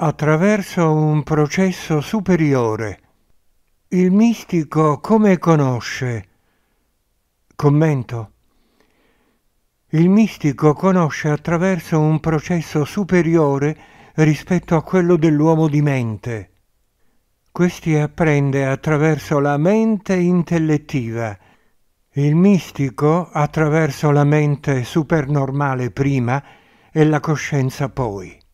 attraverso un processo superiore. Il mistico come conosce? Commento. Il mistico conosce attraverso un processo superiore rispetto a quello dell'uomo di mente. Questi apprende attraverso la mente intellettiva, il mistico attraverso la mente supernormale prima e la coscienza poi.